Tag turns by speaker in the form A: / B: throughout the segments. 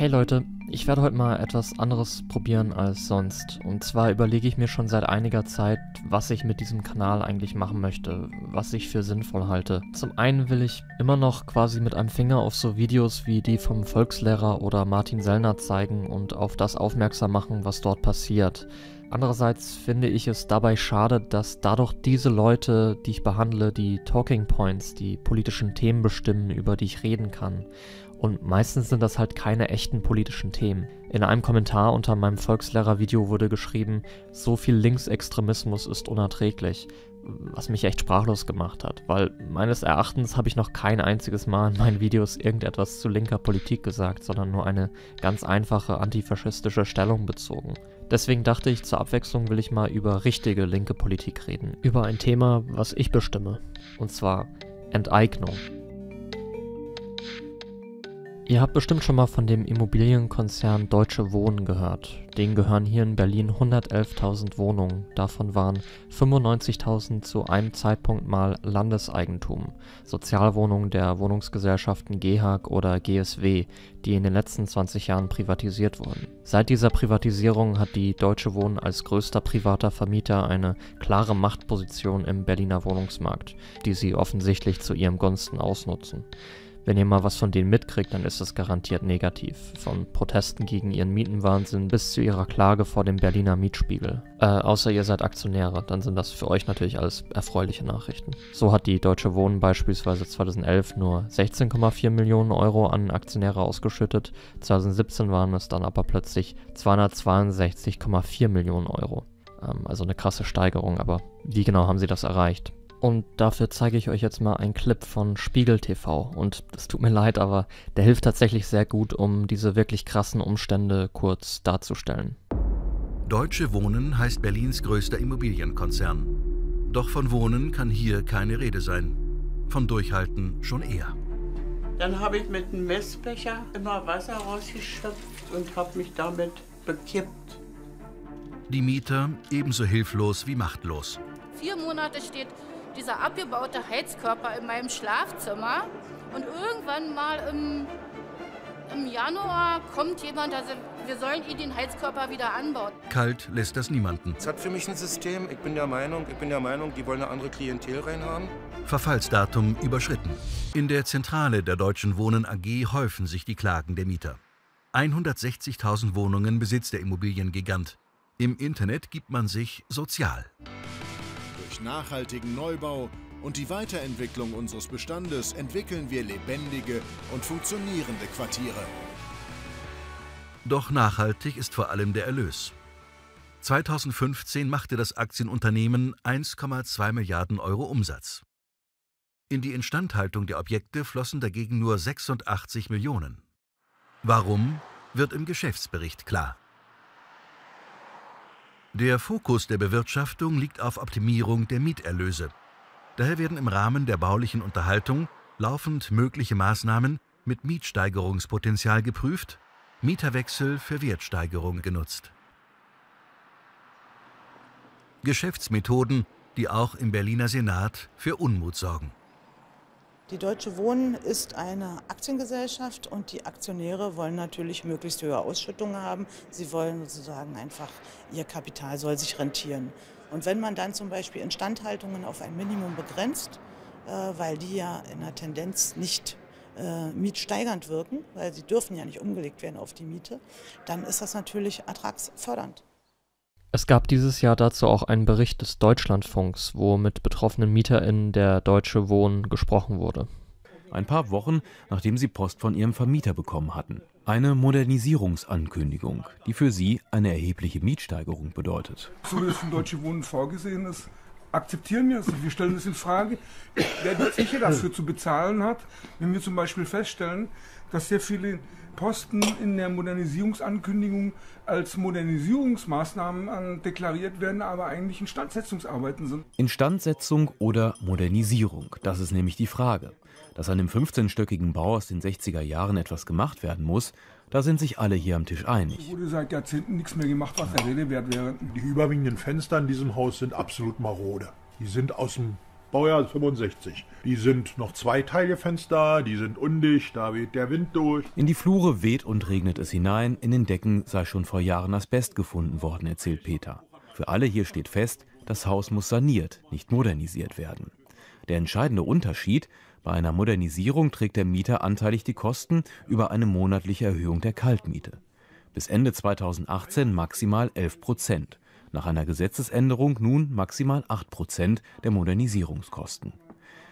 A: Hey Leute, ich werde heute mal etwas anderes probieren als sonst. Und zwar überlege ich mir schon seit einiger Zeit, was ich mit diesem Kanal eigentlich machen möchte, was ich für sinnvoll halte. Zum einen will ich immer noch quasi mit einem Finger auf so Videos wie die vom Volkslehrer oder Martin Sellner zeigen und auf das aufmerksam machen, was dort passiert. Andererseits finde ich es dabei schade, dass dadurch diese Leute, die ich behandle, die Talking Points, die politischen Themen bestimmen, über die ich reden kann. Und meistens sind das halt keine echten politischen Themen. In einem Kommentar unter meinem Volkslehrer-Video wurde geschrieben, so viel Linksextremismus ist unerträglich, was mich echt sprachlos gemacht hat, weil meines Erachtens habe ich noch kein einziges Mal in meinen Videos irgendetwas zu linker Politik gesagt, sondern nur eine ganz einfache antifaschistische Stellung bezogen. Deswegen dachte ich, zur Abwechslung will ich mal über richtige linke Politik reden, über ein Thema, was ich bestimme, und zwar Enteignung. Ihr habt bestimmt schon mal von dem Immobilienkonzern Deutsche Wohnen gehört. Denen gehören hier in Berlin 111.000 Wohnungen. Davon waren 95.000 zu einem Zeitpunkt mal Landeseigentum, Sozialwohnungen der Wohnungsgesellschaften GEHAG oder GSW, die in den letzten 20 Jahren privatisiert wurden. Seit dieser Privatisierung hat die Deutsche Wohnen als größter privater Vermieter eine klare Machtposition im Berliner Wohnungsmarkt, die sie offensichtlich zu ihrem Gunsten ausnutzen. Wenn ihr mal was von denen mitkriegt, dann ist das garantiert negativ. Von Protesten gegen ihren Mietenwahnsinn bis zu ihrer Klage vor dem Berliner Mietspiegel. Äh, außer ihr seid Aktionäre, dann sind das für euch natürlich alles erfreuliche Nachrichten. So hat die Deutsche Wohnen beispielsweise 2011 nur 16,4 Millionen Euro an Aktionäre ausgeschüttet, 2017 waren es dann aber plötzlich 262,4 Millionen Euro. Ähm, also eine krasse Steigerung, aber wie genau haben sie das erreicht? Und dafür zeige ich euch jetzt mal einen Clip von Spiegel TV. Und es tut mir leid, aber der hilft tatsächlich sehr gut, um diese wirklich krassen Umstände kurz darzustellen.
B: Deutsche Wohnen heißt Berlins größter Immobilienkonzern. Doch von Wohnen kann hier keine Rede sein. Von Durchhalten schon eher.
C: Dann habe ich mit einem Messbecher immer Wasser rausgeschöpft
A: und habe mich damit bekippt.
B: Die Mieter ebenso hilflos wie machtlos.
C: Vier Monate steht dieser abgebaute Heizkörper in meinem Schlafzimmer. Und irgendwann mal im, im Januar kommt jemand, also wir sollen ihn eh den Heizkörper wieder anbauen.
B: Kalt lässt das niemanden. Es hat für
D: mich ein System. Ich bin der Meinung, ich bin der Meinung, die wollen eine andere Klientel reinhaben.
B: Verfallsdatum überschritten. In der Zentrale der Deutschen Wohnen AG häufen sich die Klagen der Mieter. 160.000 Wohnungen besitzt der Immobiliengigant. Im Internet gibt man sich sozial nachhaltigen Neubau und die Weiterentwicklung unseres Bestandes entwickeln wir lebendige und funktionierende Quartiere. Doch nachhaltig ist vor allem der Erlös. 2015 machte das Aktienunternehmen 1,2 Milliarden Euro Umsatz. In die Instandhaltung der Objekte flossen dagegen nur 86 Millionen. Warum, wird im Geschäftsbericht klar. Der Fokus der Bewirtschaftung liegt auf Optimierung der Mieterlöse. Daher werden im Rahmen der baulichen Unterhaltung laufend mögliche Maßnahmen mit Mietsteigerungspotenzial geprüft, Mieterwechsel für Wertsteigerung genutzt. Geschäftsmethoden, die auch im Berliner Senat für Unmut sorgen.
C: Die Deutsche Wohnen ist eine Aktiengesellschaft und die Aktionäre wollen natürlich möglichst höhere Ausschüttungen haben. Sie wollen sozusagen einfach, ihr Kapital soll sich rentieren. Und wenn man dann zum Beispiel Instandhaltungen auf ein Minimum begrenzt, äh, weil die ja in der Tendenz nicht äh, mietsteigernd wirken, weil sie dürfen ja nicht umgelegt werden auf die Miete, dann ist das natürlich ertragsfördernd.
A: Es gab dieses Jahr dazu auch einen Bericht des Deutschlandfunks, wo mit betroffenen MieterInnen der Deutsche Wohnen gesprochen wurde.
E: Ein paar Wochen, nachdem sie Post von ihrem Vermieter bekommen hatten. Eine Modernisierungsankündigung, die für sie eine erhebliche Mietsteigerung bedeutet. So wie es von Deutsche Wohnen vorgesehen ist, akzeptieren wir es. nicht. Wir stellen es in Frage, wer die Zeche dafür zu bezahlen hat. Wenn wir zum Beispiel feststellen, dass sehr viele Posten in der Modernisierungsankündigung als Modernisierungsmaßnahmen äh, deklariert werden, aber eigentlich Instandsetzungsarbeiten sind. Instandsetzung oder Modernisierung, das ist nämlich die Frage. Dass an dem 15-stöckigen Bau aus den 60er Jahren etwas gemacht werden muss, da sind sich alle hier am Tisch einig. Es wurde seit Jahrzehnten nichts mehr gemacht, was der Rede wert wäre. Die überwiegenden Fenster
A: in diesem Haus sind absolut marode. Die sind aus dem Baujahr 65. Die sind noch zwei Teilefenster, die sind undicht, da weht der Wind durch.
E: In die Flure weht und regnet es hinein, in den Decken sei schon vor Jahren Asbest gefunden worden, erzählt Peter. Für alle hier steht fest, das Haus muss saniert, nicht modernisiert werden. Der entscheidende Unterschied, bei einer Modernisierung trägt der Mieter anteilig die Kosten über eine monatliche Erhöhung der Kaltmiete. Bis Ende 2018 maximal 11 Prozent. Nach einer Gesetzesänderung nun maximal 8 Prozent der Modernisierungskosten.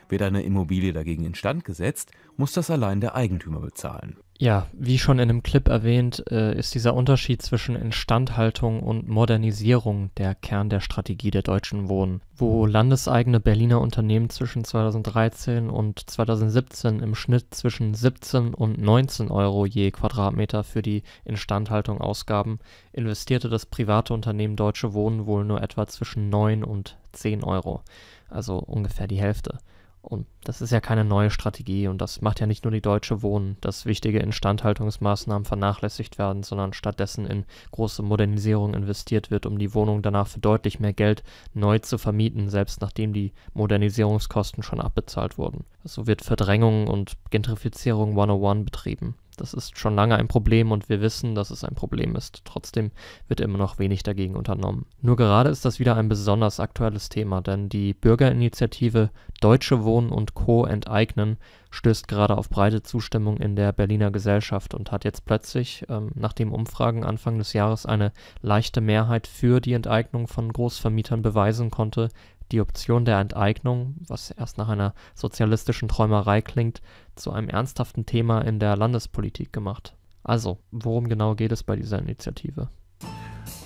E: Wird eine Immobilie dagegen instand gesetzt, muss das allein der Eigentümer bezahlen.
A: Ja, wie schon in dem Clip erwähnt, äh, ist dieser Unterschied zwischen Instandhaltung und Modernisierung der Kern der Strategie der Deutschen Wohnen. Wo landeseigene Berliner Unternehmen zwischen 2013 und 2017 im Schnitt zwischen 17 und 19 Euro je Quadratmeter für die Instandhaltung ausgaben, investierte das private Unternehmen Deutsche Wohnen wohl nur etwa zwischen 9 und 10 Euro, also ungefähr die Hälfte. Und das ist ja keine neue Strategie und das macht ja nicht nur die Deutsche Wohnen, dass wichtige Instandhaltungsmaßnahmen vernachlässigt werden, sondern stattdessen in große Modernisierung investiert wird, um die Wohnung danach für deutlich mehr Geld neu zu vermieten, selbst nachdem die Modernisierungskosten schon abbezahlt wurden. So also wird Verdrängung und Gentrifizierung 101 betrieben. Das ist schon lange ein Problem und wir wissen, dass es ein Problem ist. Trotzdem wird immer noch wenig dagegen unternommen. Nur gerade ist das wieder ein besonders aktuelles Thema, denn die Bürgerinitiative Deutsche Wohnen und Co. enteignen stößt gerade auf breite Zustimmung in der Berliner Gesellschaft und hat jetzt plötzlich, ähm, nachdem Umfragen Anfang des Jahres eine leichte Mehrheit für die Enteignung von Großvermietern beweisen konnte, die Option der Enteignung, was erst nach einer sozialistischen Träumerei klingt, zu einem ernsthaften Thema in der Landespolitik gemacht. Also, worum genau geht es bei dieser Initiative?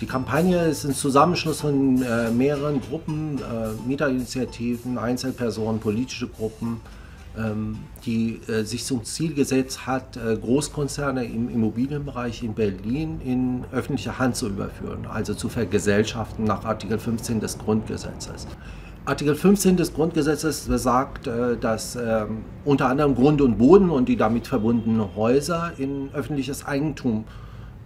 D: Die Kampagne ist ein Zusammenschluss von äh, mehreren Gruppen, äh, Mieterinitiativen, Einzelpersonen, politische Gruppen, ähm, die äh, sich zum Ziel gesetzt hat, äh, Großkonzerne im Immobilienbereich in Berlin in öffentliche Hand zu überführen, also zu vergesellschaften nach Artikel 15 des Grundgesetzes. Artikel 15 des Grundgesetzes besagt, äh, dass ähm, unter anderem Grund und Boden und die damit verbundenen Häuser in öffentliches Eigentum äh,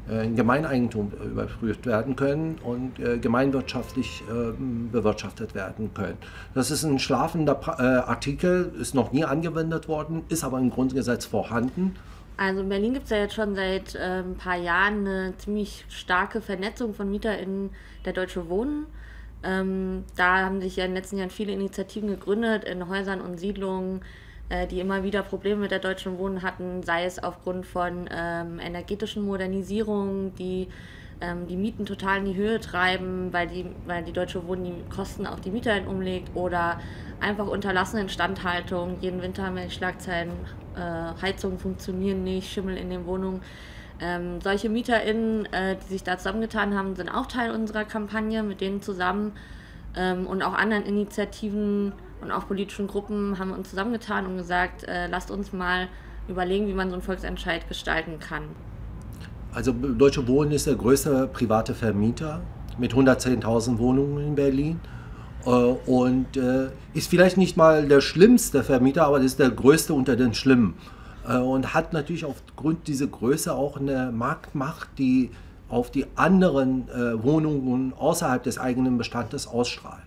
D: äh, in Gemeineigentum äh, überprüft werden können und äh, gemeinwirtschaftlich äh, bewirtschaftet werden können. Das ist ein schlafender pra äh, Artikel, ist noch nie angewendet worden, ist aber im Grundgesetz vorhanden.
A: Also in Berlin gibt es ja jetzt schon seit ein ähm, paar Jahren eine ziemlich starke Vernetzung von MieterInnen der Deutsche Wohnen. Ähm, da haben sich ja in den letzten Jahren viele Initiativen gegründet in Häusern und Siedlungen, äh, die immer wieder Probleme mit der deutschen Wohnen hatten, sei es aufgrund von ähm, energetischen Modernisierungen, die ähm, die Mieten total in die Höhe treiben, weil die, weil die deutsche Wohnen die Kosten auf die Mieter halt umlegt oder einfach unterlassene Instandhaltung. Jeden Winter haben wir Schlagzeilen, äh, Heizungen funktionieren nicht, Schimmel in den Wohnungen. Ähm, solche MieterInnen, äh, die sich da zusammengetan haben, sind auch Teil unserer Kampagne, mit denen zusammen ähm, und auch anderen Initiativen und auch politischen Gruppen haben wir uns zusammengetan und gesagt, äh, lasst uns mal überlegen, wie man so einen Volksentscheid gestalten kann.
D: Also Deutsche Wohnen ist der größte private Vermieter mit 110.000 Wohnungen in Berlin äh, und äh, ist vielleicht nicht mal der schlimmste Vermieter, aber das ist der größte unter den Schlimmen äh, und hat natürlich aufgrund dieser Größe auch eine Marktmacht, die auf die anderen äh, Wohnungen außerhalb des eigenen Bestandes ausstrahlt.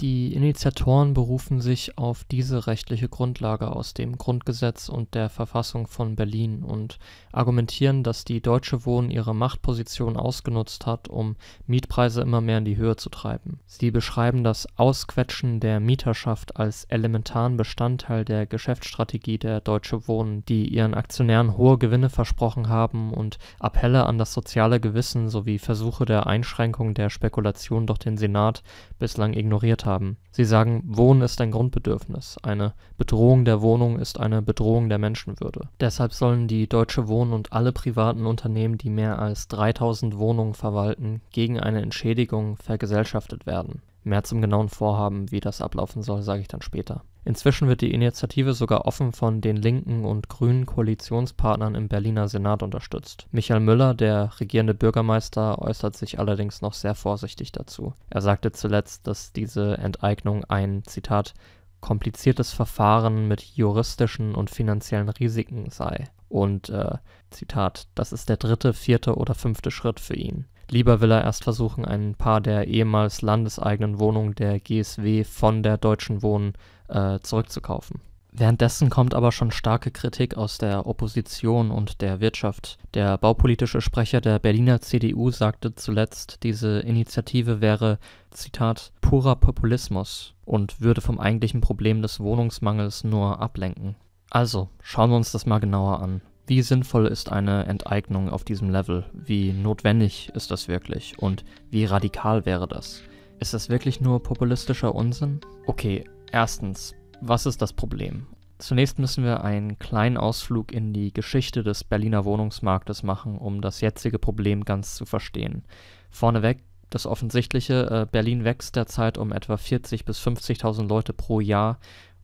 A: Die Initiatoren berufen sich auf diese rechtliche Grundlage aus dem Grundgesetz und der Verfassung von Berlin und argumentieren, dass die Deutsche Wohnen ihre Machtposition ausgenutzt hat, um Mietpreise immer mehr in die Höhe zu treiben. Sie beschreiben das Ausquetschen der Mieterschaft als elementaren Bestandteil der Geschäftsstrategie der Deutsche Wohnen, die ihren Aktionären hohe Gewinne versprochen haben und Appelle an das soziale Gewissen sowie Versuche der Einschränkung der Spekulation durch den Senat bislang ignoriert haben. Sie sagen, Wohnen ist ein Grundbedürfnis, eine Bedrohung der Wohnung ist eine Bedrohung der Menschenwürde. Deshalb sollen die Deutsche Wohnen Personen und alle privaten Unternehmen, die mehr als 3000 Wohnungen verwalten, gegen eine Entschädigung vergesellschaftet werden. Mehr zum genauen Vorhaben, wie das ablaufen soll, sage ich dann später. Inzwischen wird die Initiative sogar offen von den linken und grünen Koalitionspartnern im Berliner Senat unterstützt. Michael Müller, der regierende Bürgermeister, äußert sich allerdings noch sehr vorsichtig dazu. Er sagte zuletzt, dass diese Enteignung ein, Zitat, kompliziertes Verfahren mit juristischen und finanziellen Risiken sei. Und äh, Zitat, das ist der dritte, vierte oder fünfte Schritt für ihn. Lieber will er erst versuchen, ein paar der ehemals landeseigenen Wohnungen der GSW von der Deutschen Wohnen äh, zurückzukaufen. Währenddessen kommt aber schon starke Kritik aus der Opposition und der Wirtschaft. Der baupolitische Sprecher der Berliner CDU sagte zuletzt, diese Initiative wäre, Zitat, purer Populismus und würde vom eigentlichen Problem des Wohnungsmangels nur ablenken. Also, schauen wir uns das mal genauer an. Wie sinnvoll ist eine Enteignung auf diesem Level? Wie notwendig ist das wirklich? Und wie radikal wäre das? Ist das wirklich nur populistischer Unsinn? Okay, erstens, was ist das Problem? Zunächst müssen wir einen kleinen Ausflug in die Geschichte des Berliner Wohnungsmarktes machen, um das jetzige Problem ganz zu verstehen. Vorneweg das Offensichtliche, äh, Berlin wächst derzeit um etwa 40.000 bis 50.000 Leute pro Jahr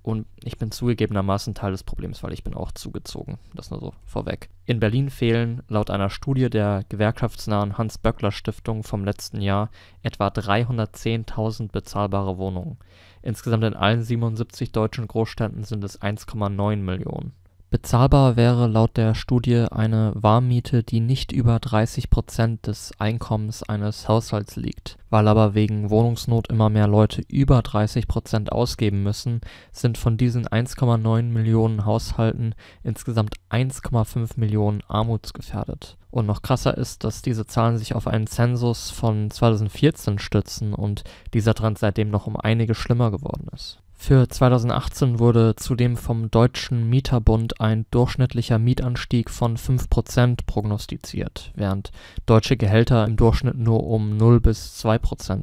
A: und ich bin zugegebenermaßen Teil des Problems, weil ich bin auch zugezogen. Das nur so vorweg. In Berlin fehlen laut einer Studie der gewerkschaftsnahen Hans-Böckler-Stiftung vom letzten Jahr etwa 310.000 bezahlbare Wohnungen. Insgesamt in allen 77 deutschen Großstädten sind es 1,9 Millionen. Bezahlbar wäre laut der Studie eine Warmmiete, die nicht über 30 des Einkommens eines Haushalts liegt. Weil aber wegen Wohnungsnot immer mehr Leute über 30 ausgeben müssen, sind von diesen 1,9 Millionen Haushalten insgesamt 1,5 Millionen armutsgefährdet. Und noch krasser ist, dass diese Zahlen sich auf einen Zensus von 2014 stützen und dieser Trend seitdem noch um einige schlimmer geworden ist. Für 2018 wurde zudem vom Deutschen Mieterbund ein durchschnittlicher Mietanstieg von 5% prognostiziert, während deutsche Gehälter im Durchschnitt nur um 0 bis 2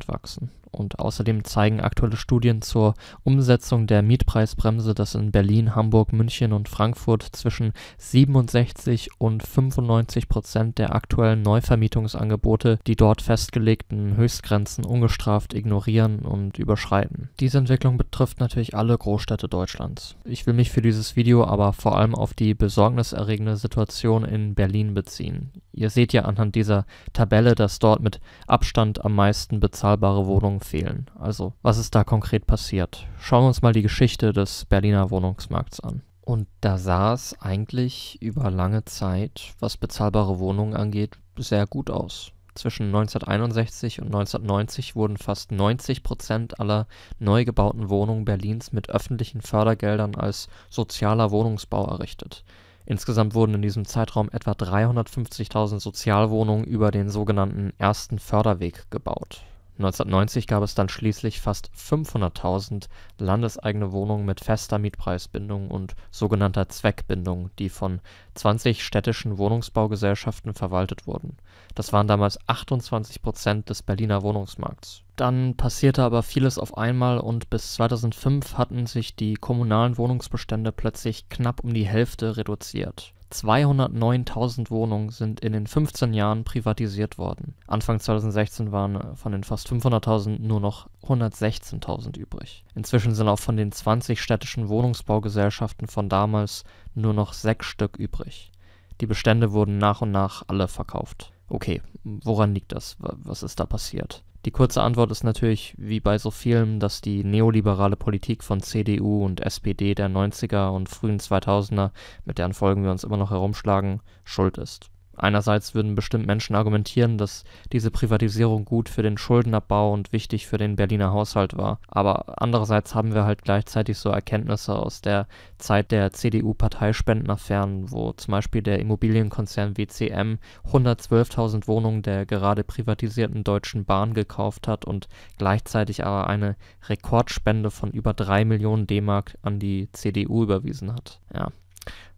A: wachsen und außerdem zeigen aktuelle Studien zur Umsetzung der Mietpreisbremse, dass in Berlin, Hamburg, München und Frankfurt zwischen 67 und 95 Prozent der aktuellen Neuvermietungsangebote die dort festgelegten Höchstgrenzen ungestraft ignorieren und überschreiten. Diese Entwicklung betrifft natürlich alle Großstädte Deutschlands. Ich will mich für dieses Video aber vor allem auf die besorgniserregende Situation in Berlin beziehen. Ihr seht ja anhand dieser Tabelle, dass dort mit Abstand am meisten bezahlbare Wohnungen fehlen. Also, was ist da konkret passiert? Schauen wir uns mal die Geschichte des Berliner Wohnungsmarkts an. Und da sah es eigentlich über lange Zeit, was bezahlbare Wohnungen angeht, sehr gut aus. Zwischen 1961 und 1990 wurden fast 90 Prozent aller neu gebauten Wohnungen Berlins mit öffentlichen Fördergeldern als sozialer Wohnungsbau errichtet. Insgesamt wurden in diesem Zeitraum etwa 350.000 Sozialwohnungen über den sogenannten ersten Förderweg gebaut. 1990 gab es dann schließlich fast 500.000 landeseigene Wohnungen mit fester Mietpreisbindung und sogenannter Zweckbindung, die von 20 städtischen Wohnungsbaugesellschaften verwaltet wurden. Das waren damals 28 Prozent des Berliner Wohnungsmarkts. Dann passierte aber vieles auf einmal und bis 2005 hatten sich die kommunalen Wohnungsbestände plötzlich knapp um die Hälfte reduziert 209.000 Wohnungen sind in den 15 Jahren privatisiert worden. Anfang 2016 waren äh, von den fast 500.000 nur noch 116.000 übrig. Inzwischen sind auch von den 20 städtischen Wohnungsbaugesellschaften von damals nur noch sechs Stück übrig. Die Bestände wurden nach und nach alle verkauft. Okay, woran liegt das? Was ist da passiert? Die kurze Antwort ist natürlich wie bei so vielen, dass die neoliberale Politik von CDU und SPD der 90er und frühen 2000er, mit deren Folgen wir uns immer noch herumschlagen, schuld ist. Einerseits würden bestimmt Menschen argumentieren, dass diese Privatisierung gut für den Schuldenabbau und wichtig für den Berliner Haushalt war. Aber andererseits haben wir halt gleichzeitig so Erkenntnisse aus der Zeit der CDU-Parteispendenaffären, wo zum Beispiel der Immobilienkonzern WCM 112.000 Wohnungen der gerade privatisierten Deutschen Bahn gekauft hat und gleichzeitig aber eine Rekordspende von über 3 Millionen D-Mark an die CDU überwiesen hat. Ja,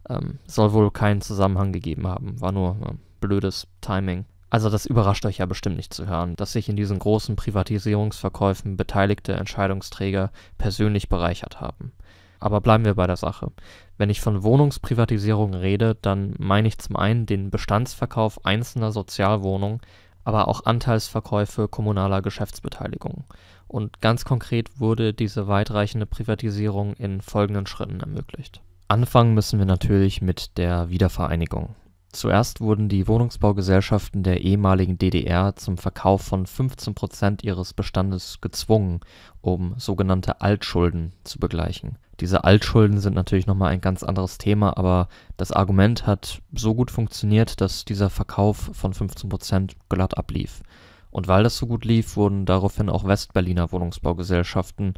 A: ähm, soll wohl keinen Zusammenhang gegeben haben, war nur äh, blödes Timing. Also das überrascht euch ja bestimmt nicht zu hören, dass sich in diesen großen Privatisierungsverkäufen beteiligte Entscheidungsträger persönlich bereichert haben. Aber bleiben wir bei der Sache. Wenn ich von Wohnungsprivatisierung rede, dann meine ich zum einen den Bestandsverkauf einzelner Sozialwohnungen, aber auch Anteilsverkäufe kommunaler Geschäftsbeteiligung. Und ganz konkret wurde diese weitreichende Privatisierung in folgenden Schritten ermöglicht. Anfangen müssen wir natürlich mit der Wiedervereinigung. Zuerst wurden die Wohnungsbaugesellschaften der ehemaligen DDR zum Verkauf von 15 ihres Bestandes gezwungen, um sogenannte Altschulden zu begleichen. Diese Altschulden sind natürlich nochmal ein ganz anderes Thema, aber das Argument hat so gut funktioniert, dass dieser Verkauf von 15 glatt ablief. Und weil das so gut lief, wurden daraufhin auch Westberliner Wohnungsbaugesellschaften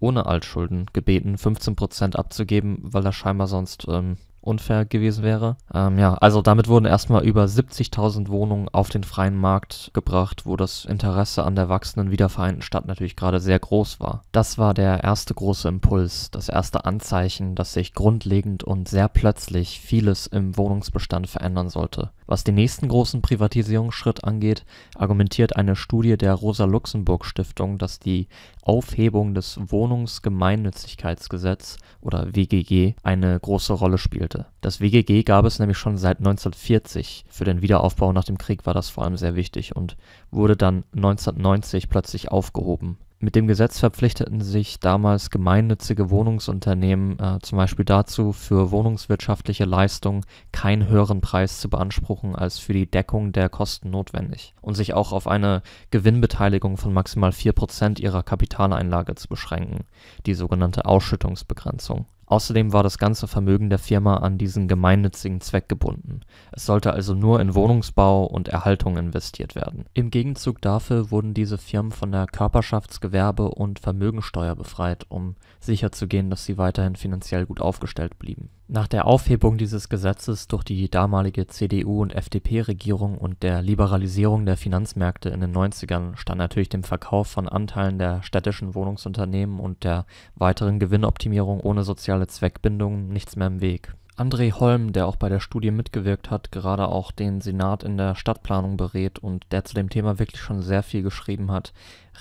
A: ohne Altschulden gebeten, 15 abzugeben, weil er scheinbar sonst ähm, unfair gewesen wäre. Ähm, ja, also damit wurden erstmal über 70.000 Wohnungen auf den freien Markt gebracht, wo das Interesse an der wachsenden wiedervereinten Stadt natürlich gerade sehr groß war. Das war der erste große Impuls, das erste Anzeichen, dass sich grundlegend und sehr plötzlich vieles im Wohnungsbestand verändern sollte. Was den nächsten großen Privatisierungsschritt angeht, argumentiert eine Studie der Rosa-Luxemburg-Stiftung, dass die Aufhebung des Wohnungsgemeinnützigkeitsgesetzes oder WGG eine große Rolle spielte hatte. Das WGG gab es nämlich schon seit 1940. Für den Wiederaufbau nach dem Krieg war das vor allem sehr wichtig und wurde dann 1990 plötzlich aufgehoben. Mit dem Gesetz verpflichteten sich damals gemeinnützige Wohnungsunternehmen äh, zum Beispiel dazu, für wohnungswirtschaftliche Leistungen keinen höheren Preis zu beanspruchen als für die Deckung der Kosten notwendig und sich auch auf eine Gewinnbeteiligung von maximal 4% ihrer Kapitaleinlage zu beschränken, die sogenannte Ausschüttungsbegrenzung. Außerdem war das ganze Vermögen der Firma an diesen gemeinnützigen Zweck gebunden, es sollte also nur in Wohnungsbau und Erhaltung investiert werden. Im Gegenzug dafür wurden diese Firmen von der Körperschaftsgewerbe und Vermögensteuer befreit, um sicherzugehen, dass sie weiterhin finanziell gut aufgestellt blieben nach der Aufhebung dieses Gesetzes durch die damalige CDU und FDP-Regierung und der Liberalisierung der Finanzmärkte in den 90ern stand natürlich dem Verkauf von Anteilen der städtischen Wohnungsunternehmen und der weiteren Gewinnoptimierung ohne soziale Zweckbindung nichts mehr im Weg. André Holm, der auch bei der Studie mitgewirkt hat, gerade auch den Senat in der Stadtplanung berät und der zu dem Thema wirklich schon sehr viel geschrieben hat,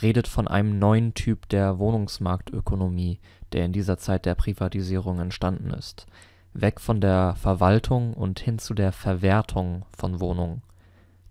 A: redet von einem neuen Typ der Wohnungsmarktökonomie, der in dieser Zeit der Privatisierung entstanden ist weg von der Verwaltung und hin zu der Verwertung von Wohnungen,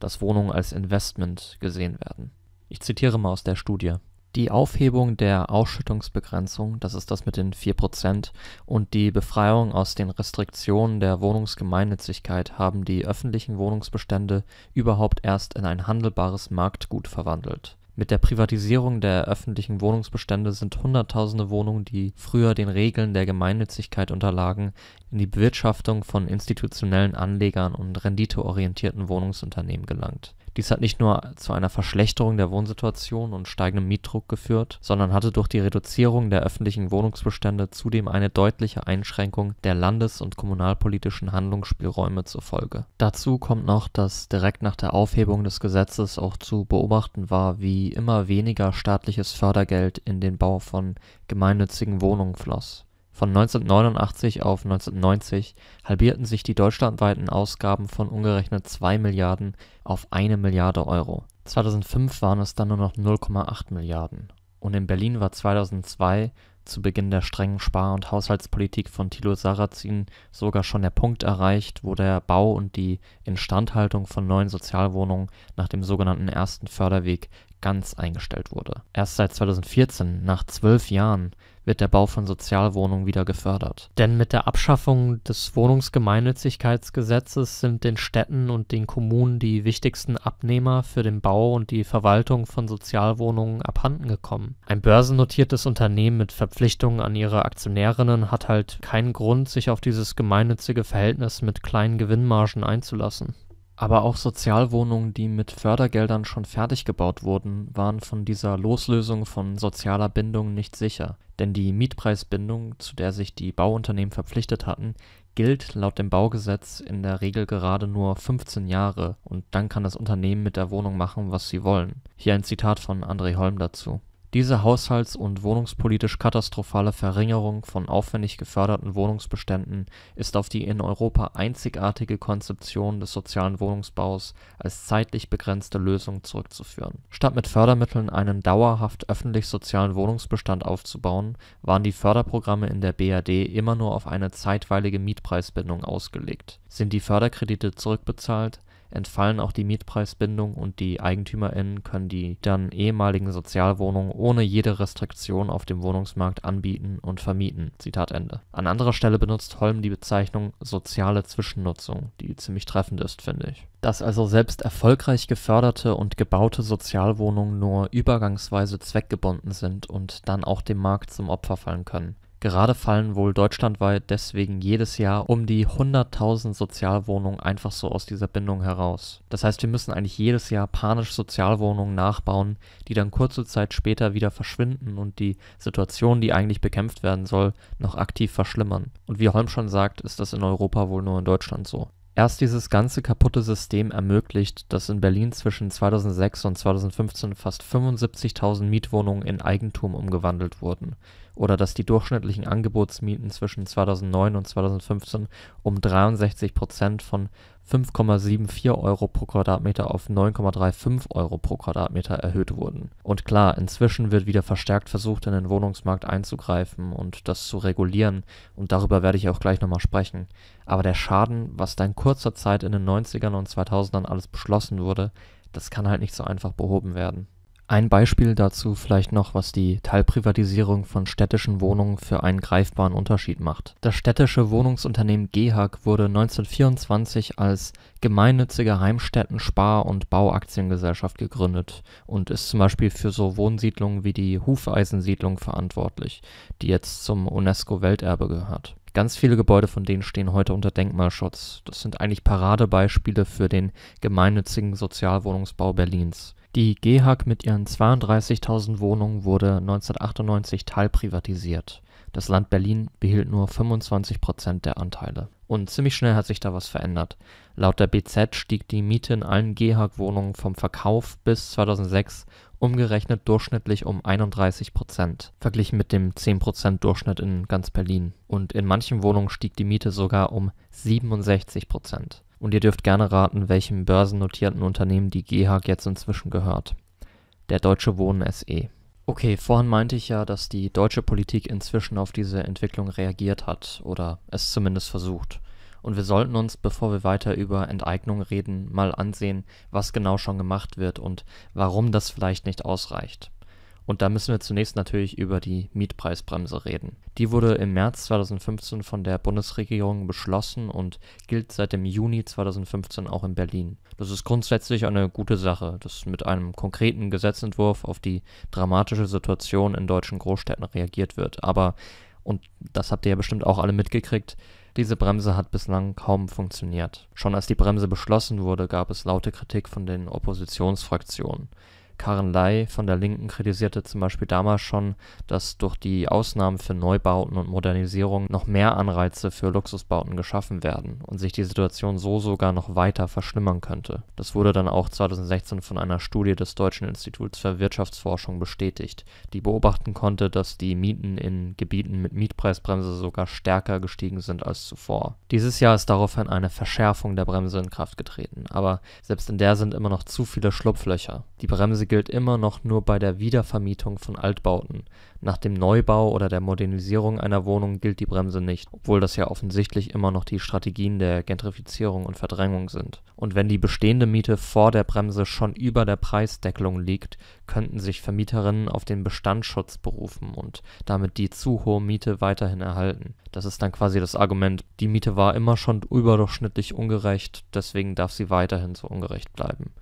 A: dass Wohnungen als Investment gesehen werden. Ich zitiere mal aus der Studie. Die Aufhebung der Ausschüttungsbegrenzung, das ist das mit den 4%, und die Befreiung aus den Restriktionen der Wohnungsgemeinnützigkeit haben die öffentlichen Wohnungsbestände überhaupt erst in ein handelbares Marktgut verwandelt mit der Privatisierung der öffentlichen Wohnungsbestände sind Hunderttausende Wohnungen, die früher den Regeln der Gemeinnützigkeit unterlagen, in die Bewirtschaftung von institutionellen Anlegern und renditeorientierten Wohnungsunternehmen gelangt dies hat nicht nur zu einer Verschlechterung der Wohnsituation und steigendem Mietdruck geführt, sondern hatte durch die Reduzierung der öffentlichen Wohnungsbestände zudem eine deutliche Einschränkung der landes und kommunalpolitischen Handlungsspielräume zur Folge. Dazu kommt noch, dass direkt nach der Aufhebung des Gesetzes auch zu beobachten war, wie immer weniger staatliches Fördergeld in den Bau von gemeinnützigen Wohnungen floss von 1989 auf 1990 halbierten sich die deutschlandweiten Ausgaben von ungerechnet 2 Milliarden auf 1 Milliarde Euro. 2005 waren es dann nur noch 0,8 Milliarden. Und in Berlin war 2002, zu Beginn der strengen Spar- und Haushaltspolitik von Thilo Sarrazin, sogar schon der Punkt erreicht, wo der Bau und die Instandhaltung von neuen Sozialwohnungen nach dem sogenannten ersten Förderweg ganz eingestellt wurde. Erst seit 2014, nach zwölf Jahren, wird der Bau von Sozialwohnungen wieder gefördert. Denn mit der Abschaffung des Wohnungsgemeinnützigkeitsgesetzes sind den Städten und den Kommunen die wichtigsten Abnehmer für den Bau und die Verwaltung von Sozialwohnungen abhandengekommen. Ein börsennotiertes Unternehmen mit Verpflichtungen an ihre Aktionärinnen hat halt keinen Grund, sich auf dieses gemeinnützige Verhältnis mit kleinen Gewinnmargen einzulassen. Aber auch Sozialwohnungen, die mit Fördergeldern schon fertig gebaut wurden, waren von dieser Loslösung von sozialer Bindung nicht sicher, denn die Mietpreisbindung, zu der sich die Bauunternehmen verpflichtet hatten, gilt laut dem Baugesetz in der Regel gerade nur 15 Jahre und dann kann das Unternehmen mit der Wohnung machen, was sie wollen. Hier ein Zitat von André Holm dazu diese haushalts und wohnungspolitisch katastrophale Verringerung von aufwendig geförderten Wohnungsbeständen ist auf die in Europa einzigartige Konzeption des sozialen Wohnungsbaus als zeitlich begrenzte Lösung zurückzuführen. Statt mit Fördermitteln einen dauerhaft öffentlich-sozialen Wohnungsbestand aufzubauen, waren die Förderprogramme in der BRD immer nur auf eine zeitweilige Mietpreisbindung ausgelegt. Sind die Förderkredite zurückbezahlt entfallen auch die Mietpreisbindung und die EigentümerInnen können die dann ehemaligen Sozialwohnungen ohne jede Restriktion auf dem Wohnungsmarkt anbieten und vermieten. “Zitat Ende. An anderer Stelle benutzt Holm die Bezeichnung „ soziale Zwischennutzung “, die ziemlich treffend ist, finde ich. Dass also selbst erfolgreich geförderte und gebaute Sozialwohnungen nur übergangsweise zweckgebunden sind und dann auch dem Markt zum Opfer fallen können Gerade fallen wohl deutschlandweit deswegen jedes Jahr um die 100.000 Sozialwohnungen einfach so aus dieser Bindung heraus. Das heißt, wir müssen eigentlich jedes Jahr panisch Sozialwohnungen nachbauen, die dann kurze Zeit später wieder verschwinden und die Situation, die eigentlich bekämpft werden soll, noch aktiv verschlimmern. Und wie Holm schon sagt, ist das in Europa wohl nur in Deutschland so. Erst dieses ganze kaputte System ermöglicht, dass in Berlin zwischen 2006 und 2015 fast 75.000 Mietwohnungen in Eigentum umgewandelt wurden oder dass die durchschnittlichen Angebotsmieten zwischen 2009 und 2015 um 63 Prozent von 5,74 Euro pro Quadratmeter auf 9,35 Euro pro Quadratmeter erhöht wurden. Und klar, inzwischen wird wieder verstärkt versucht, in den Wohnungsmarkt einzugreifen und das zu regulieren, und darüber werde ich auch gleich nochmal sprechen. Aber der Schaden, was da in kurzer Zeit in den 90ern und 2000ern alles beschlossen wurde, das kann halt nicht so einfach behoben werden. Ein Beispiel dazu vielleicht noch, was die Teilprivatisierung von städtischen Wohnungen für einen greifbaren Unterschied macht. Das städtische Wohnungsunternehmen GEHAG wurde 1924 als gemeinnützige Heimstätten-, Spar- und Bauaktiengesellschaft gegründet und ist zum Beispiel für so Wohnsiedlungen wie die Hufeisensiedlung verantwortlich, die jetzt zum UNESCO-Welterbe gehört. Ganz viele Gebäude von denen stehen heute unter Denkmalschutz. Das sind eigentlich Paradebeispiele für den gemeinnützigen Sozialwohnungsbau Berlins. Die GEHAG mit ihren 32.000 Wohnungen wurde 1998 teilprivatisiert. Das Land Berlin behielt nur 25 der Anteile. Und ziemlich schnell hat sich da was verändert. Laut der BZ stieg die Miete in allen GEHAG-Wohnungen vom Verkauf bis 2006 umgerechnet durchschnittlich um 31 verglichen mit dem 10 Durchschnitt in ganz Berlin. Und in manchen Wohnungen stieg die Miete sogar um 67 und ihr dürft gerne raten, welchem börsennotierten Unternehmen die GEHAG jetzt inzwischen gehört. Der Deutsche Wohnen SE. Okay, vorhin meinte ich ja, dass die deutsche Politik inzwischen auf diese Entwicklung reagiert hat oder es zumindest versucht. Und wir sollten uns, bevor wir weiter über Enteignung reden, mal ansehen, was genau schon gemacht wird und warum das vielleicht nicht ausreicht. Und da müssen wir zunächst natürlich über die Mietpreisbremse reden. Die wurde im März 2015 von der Bundesregierung beschlossen und gilt seit dem Juni 2015 auch in Berlin. Das ist grundsätzlich eine gute Sache, dass mit einem konkreten Gesetzentwurf auf die dramatische Situation in deutschen Großstädten reagiert wird. Aber, und das habt ihr ja bestimmt auch alle mitgekriegt, diese Bremse hat bislang kaum funktioniert. Schon als die Bremse beschlossen wurde, gab es laute Kritik von den Oppositionsfraktionen. Karrenley von der Linken kritisierte zum Beispiel damals schon, dass durch die Ausnahmen für Neubauten und Modernisierungen noch mehr Anreize für Luxusbauten geschaffen werden und sich die Situation so sogar noch weiter verschlimmern könnte. Das wurde dann auch 2016 von einer Studie des Deutschen Instituts für Wirtschaftsforschung bestätigt, die beobachten konnte, dass die Mieten in Gebieten mit Mietpreisbremse sogar stärker gestiegen sind als zuvor. Dieses Jahr ist daraufhin eine Verschärfung der Bremse in Kraft getreten, aber selbst in der sind immer noch zu viele Schlupflöcher. Die Bremse gilt immer noch nur bei der Wiedervermietung von Altbauten. Nach dem Neubau oder der Modernisierung einer Wohnung gilt die Bremse nicht, obwohl das ja offensichtlich immer noch die Strategien der Gentrifizierung und Verdrängung sind. Und wenn die bestehende Miete vor der Bremse schon über der Preisdeckelung liegt, könnten sich Vermieterinnen auf den Bestandsschutz berufen und damit die zu hohe Miete weiterhin erhalten. Das ist dann quasi das Argument, die Miete war immer schon überdurchschnittlich ungerecht, deswegen darf sie weiterhin so ungerecht bleiben.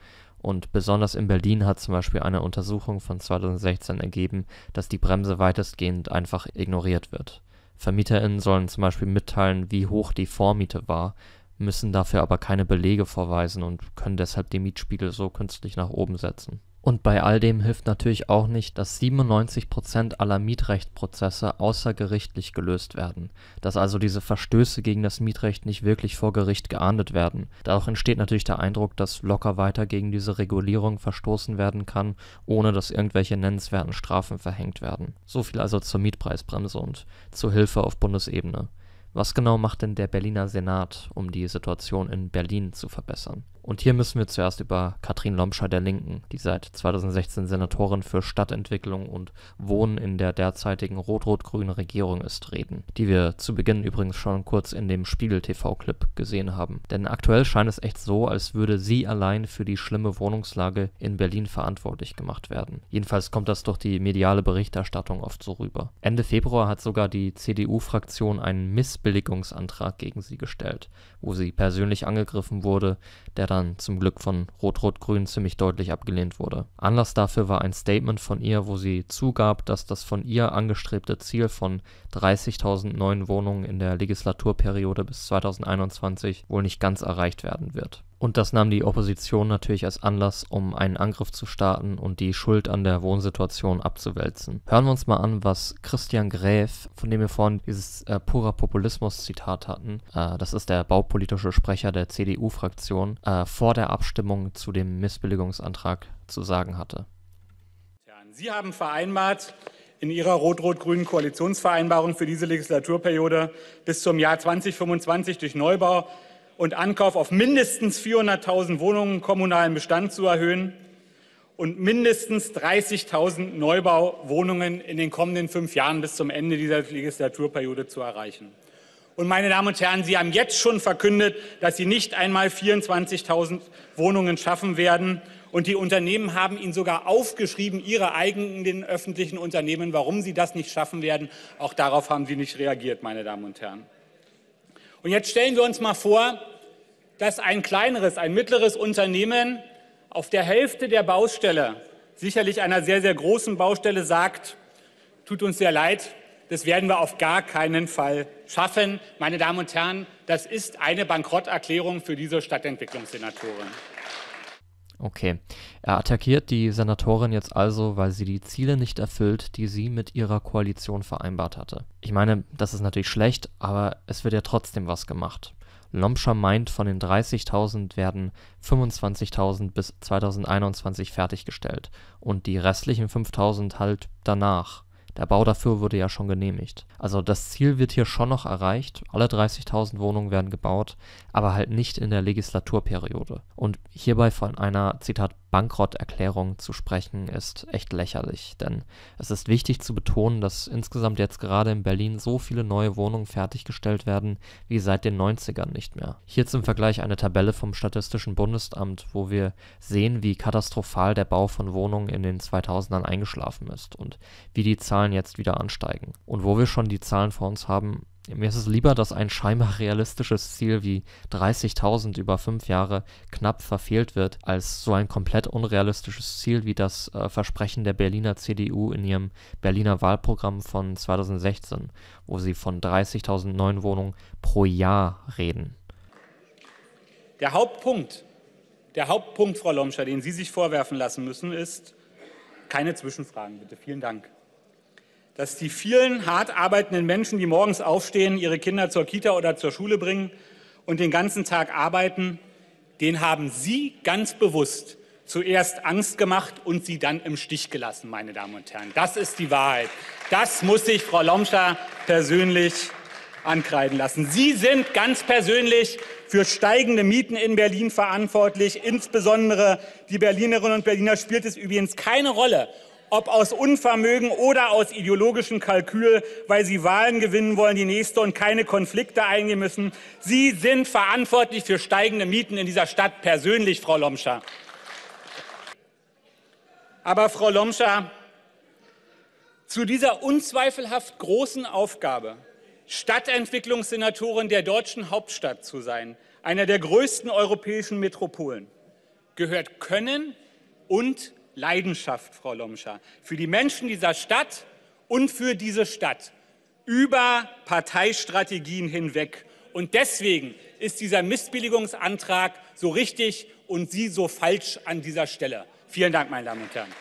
A: Und besonders in Berlin hat zum Beispiel eine Untersuchung von 2016 ergeben, dass die Bremse weitestgehend einfach ignoriert wird. VermieterInnen sollen zum Beispiel mitteilen, wie hoch die Vormiete war, müssen dafür aber keine Belege vorweisen und können deshalb den Mietspiegel so künstlich nach oben setzen. Und bei all dem hilft natürlich auch nicht, dass 97% aller Mietrechtprozesse außergerichtlich gelöst werden, dass also diese Verstöße gegen das Mietrecht nicht wirklich vor Gericht geahndet werden. Dadurch entsteht natürlich der Eindruck, dass locker weiter gegen diese Regulierung verstoßen werden kann, ohne dass irgendwelche nennenswerten Strafen verhängt werden. So viel also zur Mietpreisbremse und zur Hilfe auf Bundesebene. Was genau macht denn der Berliner Senat, um die Situation in Berlin zu verbessern? Und hier müssen wir zuerst über Katrin Lomscher der Linken, die seit 2016 Senatorin für Stadtentwicklung und Wohnen in der derzeitigen rot-rot-grünen Regierung ist, reden, die wir zu Beginn übrigens schon kurz in dem Spiegel-TV-Clip gesehen haben. Denn aktuell scheint es echt so, als würde sie allein für die schlimme Wohnungslage in Berlin verantwortlich gemacht werden. Jedenfalls kommt das durch die mediale Berichterstattung oft so rüber. Ende Februar hat sogar die CDU-Fraktion einen Missbilligungsantrag gegen sie gestellt, wo sie persönlich angegriffen wurde, der dann Masterplan zum Glück von Rot-Rot-Grün ziemlich deutlich abgelehnt wurde. Anlass dafür war ein Statement von ihr, wo sie zugab, dass das von ihr angestrebte Ziel von 30.000 neuen Wohnungen in der Legislaturperiode bis 2021 wohl nicht ganz erreicht werden wird und das nahm die Opposition natürlich als Anlass, um einen Angriff zu starten und die Schuld an der Wohnsituation abzuwälzen. Hören wir uns mal an, was Christian Gräf, von dem wir vorhin dieses äh, purer Populismus-Zitat hatten, äh, das ist der baupolitische Sprecher der CDU-Fraktion, äh, vor der Abstimmung zu dem Missbilligungsantrag zu sagen hatte.
C: Sie haben vereinbart, in Ihrer rot-rot-grünen Koalitionsvereinbarung für diese Legislaturperiode bis zum Jahr 2025 durch Neubau und Ankauf auf mindestens 400.000 Wohnungen kommunalen Bestand zu erhöhen und mindestens 30.000 Neubauwohnungen in den kommenden fünf Jahren bis zum Ende dieser Legislaturperiode zu erreichen. Und meine Damen und Herren, Sie haben jetzt schon verkündet, dass Sie nicht einmal 24.000 Wohnungen schaffen werden. Und die Unternehmen haben Ihnen sogar aufgeschrieben, Ihre eigenen öffentlichen Unternehmen, warum Sie das nicht schaffen werden. Auch darauf haben Sie nicht reagiert, meine Damen und Herren. Und jetzt stellen wir uns mal vor, dass ein kleineres, ein mittleres Unternehmen auf der Hälfte der Baustelle, sicherlich einer sehr, sehr großen Baustelle, sagt, tut uns sehr leid, das werden wir auf gar keinen Fall schaffen. Meine Damen und Herren, das ist eine Bankrotterklärung für diese Stadtentwicklungssenatorin.
A: Okay. Er attackiert die Senatorin jetzt also, weil sie die Ziele nicht erfüllt, die sie mit ihrer Koalition vereinbart hatte. Ich meine, das ist natürlich schlecht, aber es wird ja trotzdem was gemacht. Lomscher meint, von den 30.000 werden 25.000 bis 2021 fertiggestellt und die restlichen 5.000 halt danach. Der Bau dafür wurde ja schon genehmigt. Also das Ziel wird hier schon noch erreicht. Alle 30.000 Wohnungen werden gebaut, aber halt nicht in der Legislaturperiode. Und hierbei von einer, Zitat, Bankrotterklärung zu sprechen, ist echt lächerlich, denn es ist wichtig zu betonen, dass insgesamt jetzt gerade in Berlin so viele neue Wohnungen fertiggestellt werden wie seit den 90ern nicht mehr. Hier zum Vergleich eine Tabelle vom Statistischen Bundesamt, wo wir sehen, wie katastrophal der Bau von Wohnungen in den 2000ern eingeschlafen ist und wie die Zahlen jetzt wieder ansteigen. Und wo wir schon die Zahlen vor uns haben, mir ist es lieber, dass ein scheinbar realistisches Ziel wie 30.000 über fünf Jahre knapp verfehlt wird, als so ein komplett unrealistisches Ziel wie das äh, Versprechen der Berliner CDU in ihrem Berliner Wahlprogramm von 2016, wo sie von 30.000 neuen Wohnungen pro Jahr reden.
C: Der Hauptpunkt, der Hauptpunkt, Frau Lomscher, den Sie sich vorwerfen lassen müssen, ist keine Zwischenfragen, bitte. Vielen Dank dass die vielen hart arbeitenden Menschen, die morgens aufstehen, ihre Kinder zur Kita oder zur Schule bringen und den ganzen Tag arbeiten, den haben Sie ganz bewusst zuerst Angst gemacht und sie dann im Stich gelassen, meine Damen und Herren. Das ist die Wahrheit. Das muss sich Frau Lomscher persönlich ankreiden lassen. Sie sind ganz persönlich für steigende Mieten in Berlin verantwortlich. Insbesondere die Berlinerinnen und Berliner spielt es übrigens keine Rolle, ob aus Unvermögen oder aus ideologischem Kalkül, weil sie Wahlen gewinnen wollen, die nächste und keine Konflikte eingehen müssen. Sie sind verantwortlich für steigende Mieten in dieser Stadt persönlich, Frau Lomscher. Aber Frau Lomscher, zu dieser unzweifelhaft großen Aufgabe, Stadtentwicklungssenatorin der deutschen Hauptstadt zu sein, einer der größten europäischen Metropolen, gehört Können und Leidenschaft, Frau Lomscher, für die Menschen dieser Stadt und für diese Stadt über Parteistrategien hinweg. Und deswegen ist dieser Missbilligungsantrag so richtig und Sie so falsch an dieser Stelle. Vielen Dank, meine Damen und Herren.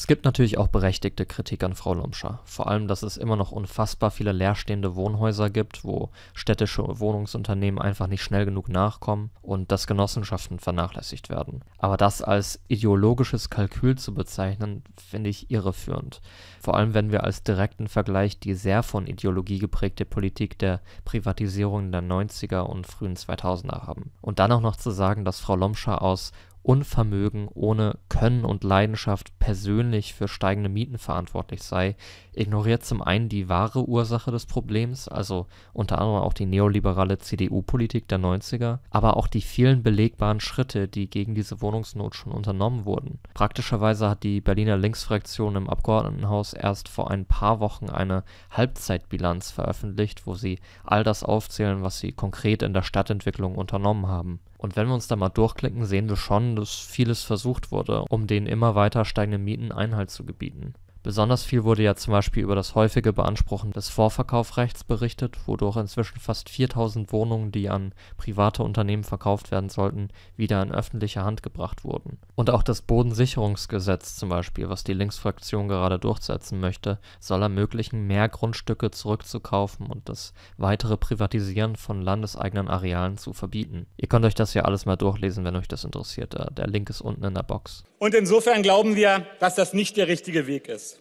A: Es gibt natürlich auch berechtigte Kritik an Frau Lomscher. Vor allem, dass es immer noch unfassbar viele leerstehende Wohnhäuser gibt, wo städtische Wohnungsunternehmen einfach nicht schnell genug nachkommen und dass Genossenschaften vernachlässigt werden. Aber das als ideologisches Kalkül zu bezeichnen, finde ich irreführend. Vor allem, wenn wir als direkten Vergleich die sehr von Ideologie geprägte Politik der Privatisierung der 90er und frühen 2000er haben. Und dann auch noch zu sagen, dass Frau Lomscher aus Unvermögen ohne Können und Leidenschaft persönlich für steigende Mieten verantwortlich sei ignoriert zum einen die wahre Ursache des Problems, also unter anderem auch die neoliberale CDU-Politik der 90er, aber auch die vielen belegbaren Schritte, die gegen diese Wohnungsnot schon unternommen wurden. Praktischerweise hat die Berliner Linksfraktion im Abgeordnetenhaus erst vor ein paar Wochen eine Halbzeitbilanz veröffentlicht, wo sie all das aufzählen, was sie konkret in der Stadtentwicklung unternommen haben. Und wenn wir uns da mal durchklicken, sehen wir schon, dass vieles versucht wurde, um den immer weiter steigenden Mieten Einhalt zu gebieten. Besonders viel wurde ja zum Beispiel über das häufige Beanspruchen des Vorverkaufrechts berichtet, wodurch inzwischen fast 4000 Wohnungen, die an private Unternehmen verkauft werden sollten, wieder in öffentliche Hand gebracht wurden. Und auch das Bodensicherungsgesetz zum Beispiel, was die Linksfraktion gerade durchsetzen möchte, soll ermöglichen, mehr Grundstücke zurückzukaufen und das weitere Privatisieren von landeseigenen Arealen zu verbieten. Ihr könnt euch das ja alles mal durchlesen, wenn euch das interessiert. Äh, der Link ist unten in der Box.
C: Und insofern glauben wir, dass das nicht der richtige Weg ist.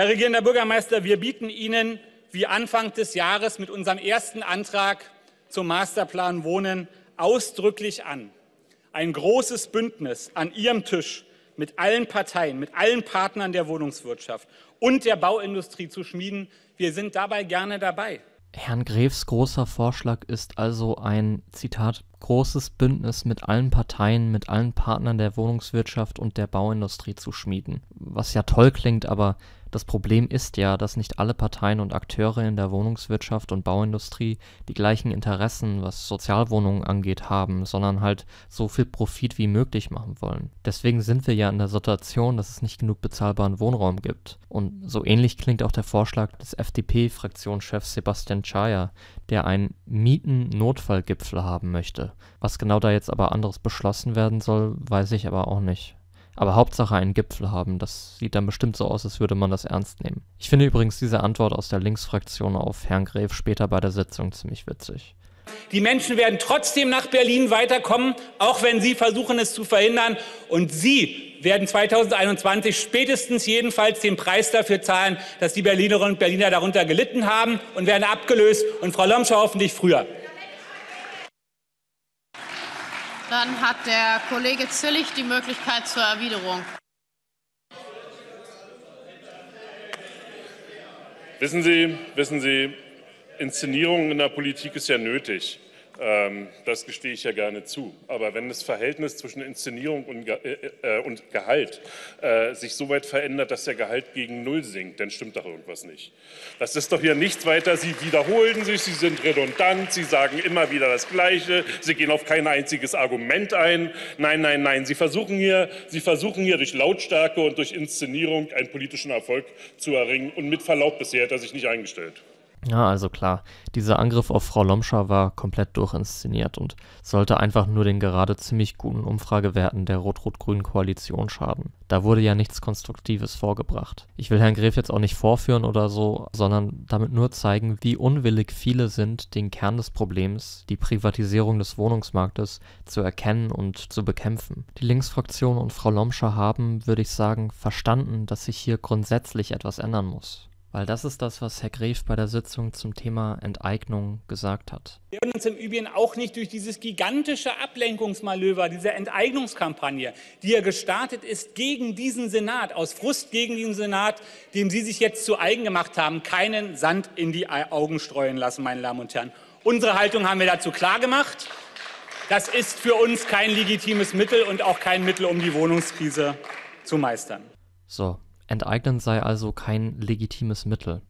C: Herr Regierender Bürgermeister, wir bieten Ihnen wie Anfang des Jahres mit unserem ersten Antrag zum Masterplan Wohnen ausdrücklich an, ein großes Bündnis an Ihrem Tisch mit allen Parteien, mit allen Partnern der Wohnungswirtschaft und der Bauindustrie zu schmieden. Wir sind dabei gerne dabei.
A: Herrn Greves großer Vorschlag ist also ein, Zitat, großes Bündnis mit allen Parteien, mit allen Partnern der Wohnungswirtschaft und der Bauindustrie zu schmieden. Was ja toll klingt, aber das Problem ist ja, dass nicht alle Parteien und Akteure in der Wohnungswirtschaft und Bauindustrie die gleichen Interessen, was Sozialwohnungen angeht, haben, sondern halt so viel Profit wie möglich machen wollen. Deswegen sind wir ja in der Situation, dass es nicht genug bezahlbaren Wohnraum gibt. Und so ähnlich klingt auch der Vorschlag des FDP-Fraktionschefs Sebastian Czaja, der einen Mieten-Notfallgipfel haben möchte. Was genau da jetzt aber anderes beschlossen werden soll, weiß ich aber auch nicht. Aber Hauptsache einen Gipfel haben, das sieht dann bestimmt so aus, als würde man das ernst nehmen. Ich finde übrigens diese Antwort aus der Linksfraktion auf Herrn Gref später bei der Sitzung ziemlich witzig.
C: Die Menschen werden trotzdem nach Berlin weiterkommen, auch wenn Sie versuchen, es zu verhindern. Und Sie werden 2021 spätestens jedenfalls den Preis dafür zahlen, dass die Berlinerinnen und Berliner darunter gelitten haben und werden abgelöst und Frau Lomscher hoffentlich früher. Dann hat der Kollege Zillig die Möglichkeit zur Erwiderung. Wissen Sie, wissen Sie, Inszenierung in der Politik ist ja nötig. Ähm, das gestehe ich ja gerne zu. Aber wenn das Verhältnis zwischen Inszenierung und, äh, äh, Gehalt äh, sich so weit verändert, dass der Gehalt gegen Null sinkt, dann stimmt doch irgendwas nicht. Das ist doch hier nichts weiter. Sie wiederholen sich, Sie sind redundant, Sie sagen immer wieder das Gleiche, Sie gehen auf kein einziges Argument ein. Nein, nein, nein, Sie versuchen hier, Sie versuchen hier durch Lautstärke und durch Inszenierung einen politischen Erfolg zu erringen. Und mit Verlaub bisher hat er sich nicht eingestellt.
A: Ja, also klar, dieser Angriff auf Frau Lomscher war komplett durchinszeniert und sollte einfach nur den gerade ziemlich guten Umfragewerten der rot-rot-grünen Koalition schaden. Da wurde ja nichts Konstruktives vorgebracht. Ich will Herrn Gref jetzt auch nicht vorführen oder so, sondern damit nur zeigen, wie unwillig viele sind, den Kern des Problems, die Privatisierung des Wohnungsmarktes, zu erkennen und zu bekämpfen. Die Linksfraktion und Frau Lomscher haben, würde ich sagen, verstanden, dass sich hier grundsätzlich etwas ändern muss. Weil das ist das, was Herr Gref bei der Sitzung zum Thema Enteignung gesagt hat.
C: Wir hören uns im Übrigen auch nicht durch dieses gigantische Ablenkungsmanöver, diese Enteignungskampagne, die ja gestartet ist gegen diesen Senat, aus Frust gegen diesen Senat, dem Sie sich jetzt zu eigen gemacht haben, keinen Sand in die Augen streuen lassen, meine Damen und Herren. Unsere Haltung haben wir dazu klar gemacht. Das ist für uns kein legitimes Mittel und auch kein Mittel, um die Wohnungskrise zu meistern.
A: So, Enteignen sei also kein legitimes Mittel.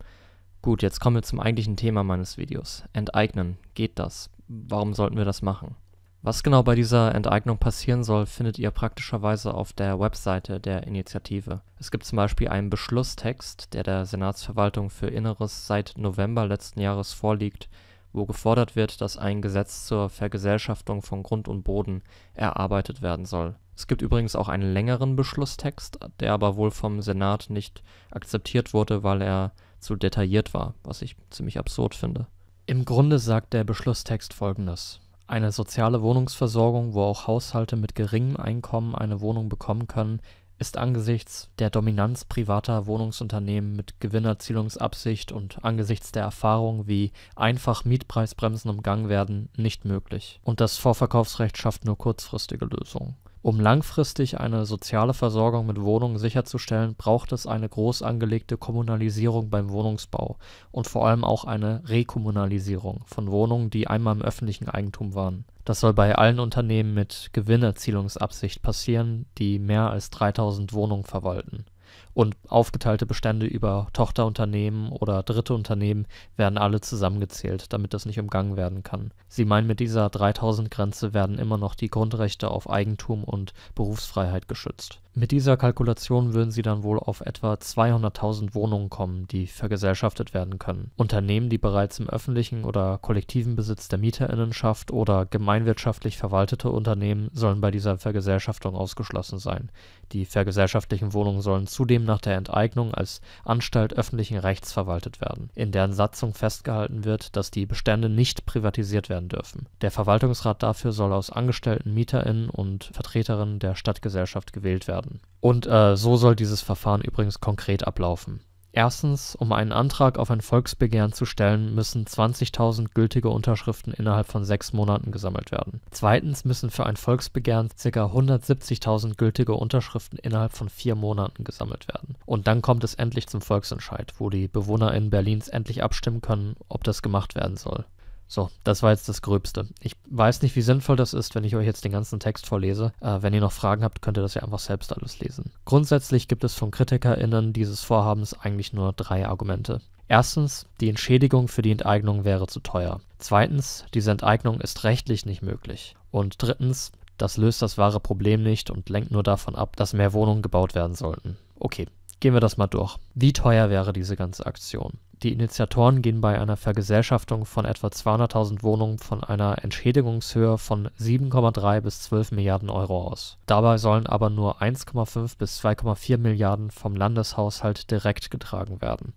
A: Gut, jetzt kommen wir zum eigentlichen Thema meines Videos. Enteignen. Geht das? Warum sollten wir das machen? Was genau bei dieser Enteignung passieren soll, findet ihr praktischerweise auf der Webseite der Initiative. Es gibt zum Beispiel einen Beschlusstext, der der Senatsverwaltung für Inneres seit November letzten Jahres vorliegt, wo gefordert wird, dass ein Gesetz zur Vergesellschaftung von Grund und Boden erarbeitet werden soll. Es gibt übrigens auch einen längeren Beschlusstext, der aber wohl vom Senat nicht akzeptiert wurde, weil er zu detailliert war, was ich ziemlich absurd finde. Im Grunde sagt der Beschlusstext folgendes. Eine soziale Wohnungsversorgung, wo auch Haushalte mit geringem Einkommen eine Wohnung bekommen können, ist angesichts der Dominanz privater Wohnungsunternehmen mit Gewinnerzielungsabsicht und angesichts der Erfahrung, wie einfach Mietpreisbremsen umgangen werden, nicht möglich. Und das Vorverkaufsrecht schafft nur kurzfristige Lösungen. Um langfristig eine soziale Versorgung mit Wohnungen sicherzustellen, braucht es eine groß angelegte Kommunalisierung beim Wohnungsbau und vor allem auch eine Rekommunalisierung von Wohnungen, die einmal im öffentlichen Eigentum waren. Das soll bei allen Unternehmen mit Gewinnerzielungsabsicht passieren, die mehr als 3000 Wohnungen verwalten und aufgeteilte Bestände über Tochterunternehmen oder dritte Unternehmen werden alle zusammengezählt, damit das nicht umgangen werden kann. Sie meinen, mit dieser 3000-Grenze werden immer noch die Grundrechte auf Eigentum und Berufsfreiheit geschützt mit dieser Kalkulation würden sie dann wohl auf etwa 200.000 Wohnungen kommen, die vergesellschaftet werden können. Unternehmen, die bereits im öffentlichen oder kollektiven Besitz der Mieterinnenschaft oder gemeinwirtschaftlich verwaltete Unternehmen sollen bei dieser Vergesellschaftung ausgeschlossen sein. Die vergesellschaftlichen Wohnungen sollen zudem nach der Enteignung als Anstalt öffentlichen Rechts verwaltet werden, in deren Satzung festgehalten wird, dass die Bestände nicht privatisiert werden dürfen. Der Verwaltungsrat dafür soll aus Angestellten, Mieterinnen und Vertreterinnen der Stadtgesellschaft gewählt werden werden. Und äh, so soll dieses Verfahren übrigens konkret ablaufen. Erstens, um einen Antrag auf ein Volksbegehren zu stellen, müssen 20.000 gültige Unterschriften innerhalb von sechs Monaten gesammelt werden. Zweitens müssen für ein Volksbegehren ca. 170.000 gültige Unterschriften innerhalb von vier Monaten gesammelt werden. Und dann kommt es endlich zum Volksentscheid, wo die BewohnerInnen Berlins endlich abstimmen können, ob das gemacht werden soll. So, das war jetzt das Gröbste. Ich weiß nicht, wie sinnvoll das ist, wenn ich euch jetzt den ganzen Text vorlese. Äh, wenn ihr noch Fragen habt, könnt ihr das ja einfach selbst alles lesen. Grundsätzlich gibt es von KritikerInnen dieses Vorhabens eigentlich nur drei Argumente. Erstens, die Entschädigung für die Enteignung wäre zu teuer. Zweitens, diese Enteignung ist rechtlich nicht möglich. Und drittens, das löst das wahre Problem nicht und lenkt nur davon ab, dass mehr Wohnungen gebaut werden sollten. Okay, Gehen wir das mal durch. Wie teuer wäre diese ganze Aktion? Die Initiatoren gehen bei einer Vergesellschaftung von etwa 200.000 Wohnungen von einer Entschädigungshöhe von 7,3 bis 12 Milliarden Euro aus. Dabei sollen aber nur 1,5 bis 2,4 Milliarden vom Landeshaushalt direkt getragen werden.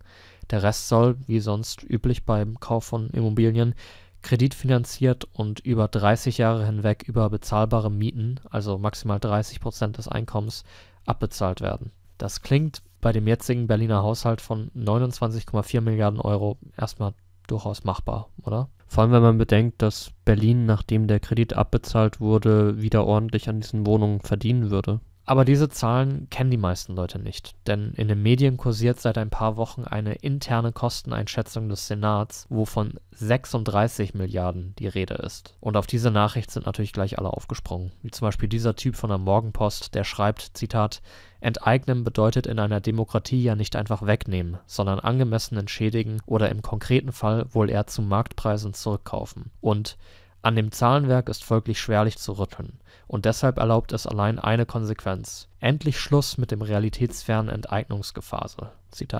A: Der Rest soll, wie sonst üblich beim Kauf von Immobilien, kreditfinanziert und über 30 Jahre hinweg über bezahlbare Mieten, also maximal 30 Prozent des Einkommens, abbezahlt werden. Das klingt bei dem jetzigen Berliner Haushalt von 29,4 Milliarden Euro erstmal durchaus machbar, oder? Vor allem, wenn man bedenkt, dass Berlin, nachdem der Kredit abbezahlt wurde, wieder ordentlich an diesen Wohnungen verdienen würde. Aber diese Zahlen kennen die meisten Leute nicht, denn in den Medien kursiert seit ein paar Wochen eine interne Kosteneinschätzung des Senats, wovon 36 Milliarden die Rede ist. Und auf diese Nachricht sind natürlich gleich alle aufgesprungen, wie zum Beispiel dieser Typ von der Morgenpost, der schreibt, Zitat, Enteignen bedeutet in einer Demokratie ja nicht einfach wegnehmen, sondern angemessen entschädigen oder im konkreten Fall wohl eher zu Marktpreisen zurückkaufen. Und an dem Zahlenwerk ist folglich schwerlich zu rütteln, und deshalb erlaubt es allein eine Konsequenz: Endlich Schluss mit dem realitätsfernen Enteignungsgefasel.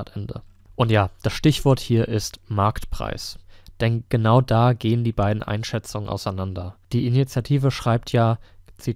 A: “. Und ja, das Stichwort hier ist Marktpreis. Denn genau da gehen die beiden Einschätzungen auseinander. Die Initiative schreibt ja,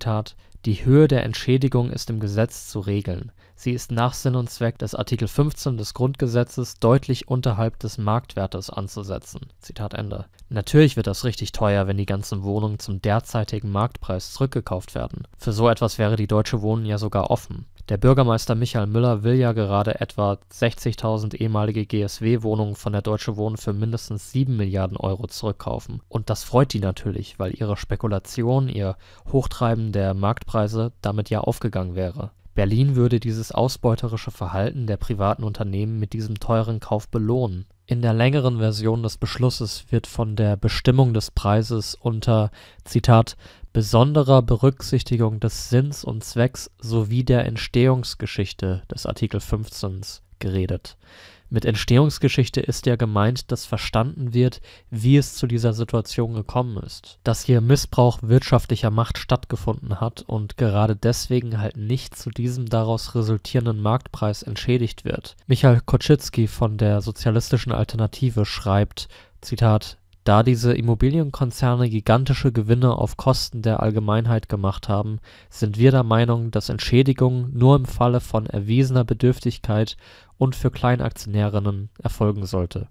A: „ Die Höhe der Entschädigung ist im Gesetz zu regeln Sie ist nach Sinn und Zweck des Artikel 15 des Grundgesetzes deutlich unterhalb des Marktwertes anzusetzen. “Zitat Ende. Natürlich wird das richtig teuer, wenn die ganzen Wohnungen zum derzeitigen Marktpreis zurückgekauft werden. Für so etwas wäre die Deutsche Wohnen ja sogar offen. Der Bürgermeister Michael Müller will ja gerade etwa 60.000 ehemalige GSW-Wohnungen von der Deutsche Wohnen für mindestens 7 Milliarden Euro zurückkaufen. Und das freut die natürlich, weil ihre Spekulation, ihr Hochtreiben der Marktpreise damit ja aufgegangen wäre. Berlin würde dieses ausbeuterische Verhalten der privaten Unternehmen mit diesem teuren Kauf belohnen. In der längeren Version des Beschlusses wird von der Bestimmung des Preises unter „ Zitat besonderer Berücksichtigung des Sinns und Zwecks sowie der Entstehungsgeschichte “des Artikel 15 geredet mit Entstehungsgeschichte ist ja gemeint, dass verstanden wird, wie es zu dieser Situation gekommen ist. Dass hier Missbrauch wirtschaftlicher Macht stattgefunden hat und gerade deswegen halt nicht zu diesem daraus resultierenden Marktpreis entschädigt wird. Michael Kotschitzki von der Sozialistischen Alternative schreibt, Zitat, da diese Immobilienkonzerne gigantische Gewinne auf Kosten der Allgemeinheit gemacht haben, sind wir der Meinung, dass Entschädigungen nur im Falle von erwiesener Bedürftigkeit und für Kleinaktionärinnen erfolgen sollte.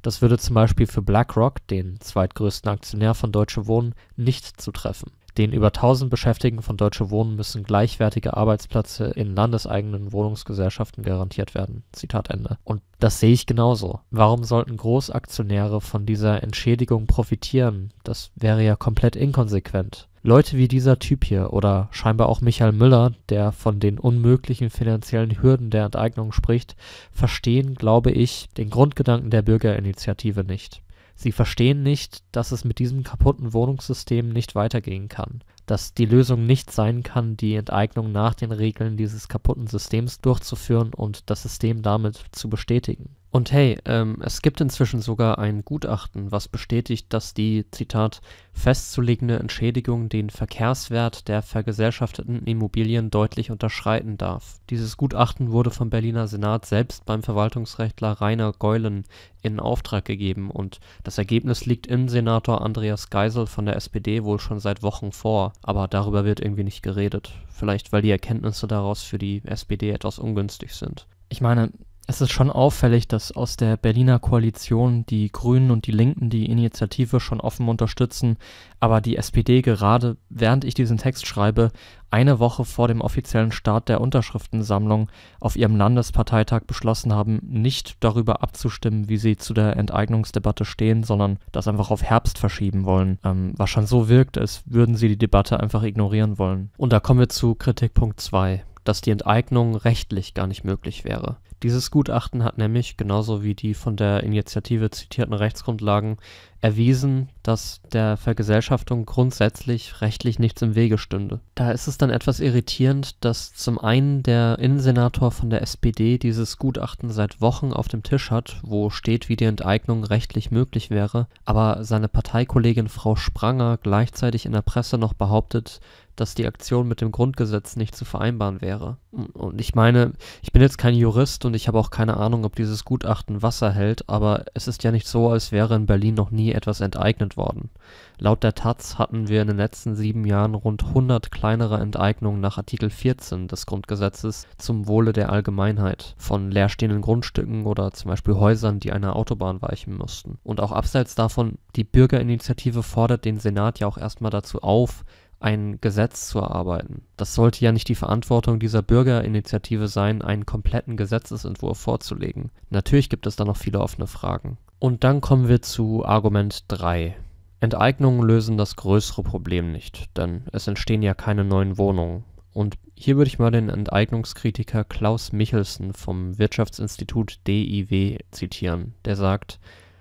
A: Das würde zum Beispiel für BlackRock, den zweitgrößten Aktionär von Deutsche Wohnen, nicht zutreffen den über 1000 Beschäftigten von Deutsche Wohnen müssen gleichwertige Arbeitsplätze in landeseigenen Wohnungsgesellschaften garantiert werden. Zitat Ende. Und das sehe ich genauso. Warum sollten Großaktionäre von dieser Entschädigung profitieren? Das wäre ja komplett inkonsequent. Leute wie dieser Typ hier oder scheinbar auch Michael Müller, der von den unmöglichen finanziellen Hürden der Enteignung spricht, verstehen, glaube ich, den Grundgedanken der Bürgerinitiative nicht. Sie verstehen nicht, dass es mit diesem kaputten Wohnungssystem nicht weitergehen kann, dass die Lösung nicht sein kann, die Enteignung nach den Regeln dieses kaputten Systems durchzuführen und das System damit zu bestätigen. Und hey, ähm, es gibt inzwischen sogar ein Gutachten, was bestätigt, dass die, Zitat, festzulegende Entschädigung den Verkehrswert der vergesellschafteten Immobilien deutlich unterschreiten darf. Dieses Gutachten wurde vom Berliner Senat selbst beim Verwaltungsrechtler Rainer Geulen in Auftrag gegeben und das Ergebnis liegt im Senator Andreas Geisel von der SPD wohl schon seit Wochen vor, aber darüber wird irgendwie nicht geredet. Vielleicht, weil die Erkenntnisse daraus für die SPD etwas ungünstig sind. Ich meine, es ist schon auffällig, dass aus der Berliner Koalition die Grünen und die Linken die Initiative schon offen unterstützen, aber die SPD gerade, während ich diesen Text schreibe, eine Woche vor dem offiziellen Start der Unterschriftensammlung auf ihrem Landesparteitag beschlossen haben, nicht darüber abzustimmen, wie sie zu der Enteignungsdebatte stehen, sondern das einfach auf Herbst verschieben wollen, ähm, was schon so wirkt, als würden sie die Debatte einfach ignorieren wollen. Und da kommen wir zu Kritikpunkt 2 dass die Enteignung rechtlich gar nicht möglich wäre. Dieses Gutachten hat nämlich, genauso wie die von der Initiative zitierten Rechtsgrundlagen, erwiesen, dass der Vergesellschaftung grundsätzlich rechtlich nichts im Wege stünde. Da ist es dann etwas irritierend, dass zum einen der Innensenator von der SPD dieses Gutachten seit Wochen auf dem Tisch hat, wo steht, wie die Enteignung rechtlich möglich wäre, aber seine Parteikollegin Frau Spranger gleichzeitig in der Presse noch behauptet, dass die Aktion mit dem Grundgesetz nicht zu vereinbaren wäre. Und ich meine, ich bin jetzt kein Jurist und ich habe auch keine Ahnung, ob dieses Gutachten Wasser hält, aber es ist ja nicht so, als wäre in Berlin noch nie etwas enteignet worden. Laut der Taz hatten wir in den letzten sieben Jahren rund 100 kleinere Enteignungen nach Artikel 14 des Grundgesetzes zum Wohle der Allgemeinheit, von leerstehenden Grundstücken oder zum Beispiel Häusern, die einer Autobahn weichen müssten. Und auch abseits davon, die Bürgerinitiative fordert den Senat ja auch erstmal dazu auf, ein Gesetz zu erarbeiten. Das sollte ja nicht die Verantwortung dieser Bürgerinitiative sein, einen kompletten Gesetzesentwurf vorzulegen. Natürlich gibt es da noch viele offene Fragen. Und dann kommen wir zu Argument 3. Enteignungen lösen das größere Problem nicht, denn es entstehen ja keine neuen Wohnungen. Und hier würde ich mal den Enteignungskritiker Klaus Michelsen vom Wirtschaftsinstitut DIW zitieren, der sagt,